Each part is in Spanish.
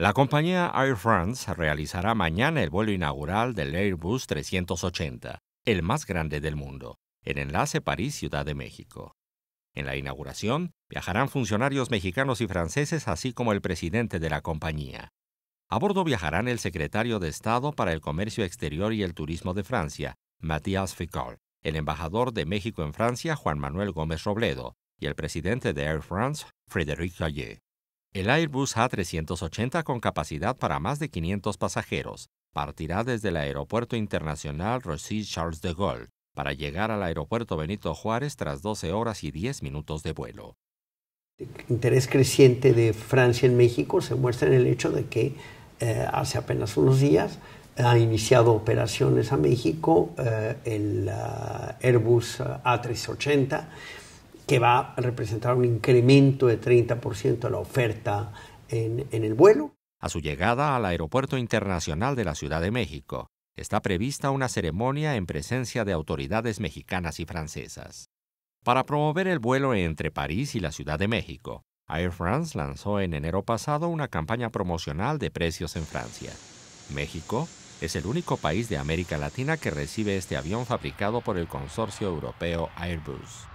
La compañía Air France realizará mañana el vuelo inaugural del Airbus 380, el más grande del mundo, en enlace París-Ciudad de México. En la inauguración viajarán funcionarios mexicanos y franceses, así como el presidente de la compañía. A bordo viajarán el secretario de Estado para el Comercio Exterior y el Turismo de Francia, Mathias Ficol, el embajador de México en Francia, Juan Manuel Gómez Robledo, y el presidente de Air France, Frédéric Callier. El Airbus A380 con capacidad para más de 500 pasajeros partirá desde el Aeropuerto Internacional Roissy Charles de Gaulle para llegar al Aeropuerto Benito Juárez tras 12 horas y 10 minutos de vuelo. El interés creciente de Francia en México se muestra en el hecho de que eh, hace apenas unos días ha iniciado operaciones a México eh, el ah, Airbus A380 ah, que va a representar un incremento de 30% a la oferta en, en el vuelo. A su llegada al Aeropuerto Internacional de la Ciudad de México, está prevista una ceremonia en presencia de autoridades mexicanas y francesas. Para promover el vuelo entre París y la Ciudad de México, Air France lanzó en enero pasado una campaña promocional de precios en Francia. México es el único país de América Latina que recibe este avión fabricado por el consorcio europeo Airbus.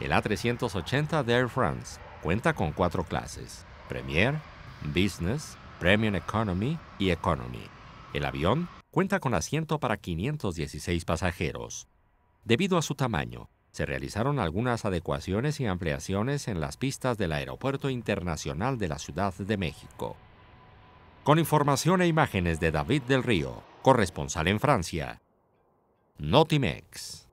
El A380 de Air France cuenta con cuatro clases, Premier, Business, Premium Economy y Economy. El avión cuenta con asiento para 516 pasajeros. Debido a su tamaño, se realizaron algunas adecuaciones y ampliaciones en las pistas del Aeropuerto Internacional de la Ciudad de México. Con información e imágenes de David del Río, corresponsal en Francia. Notimex.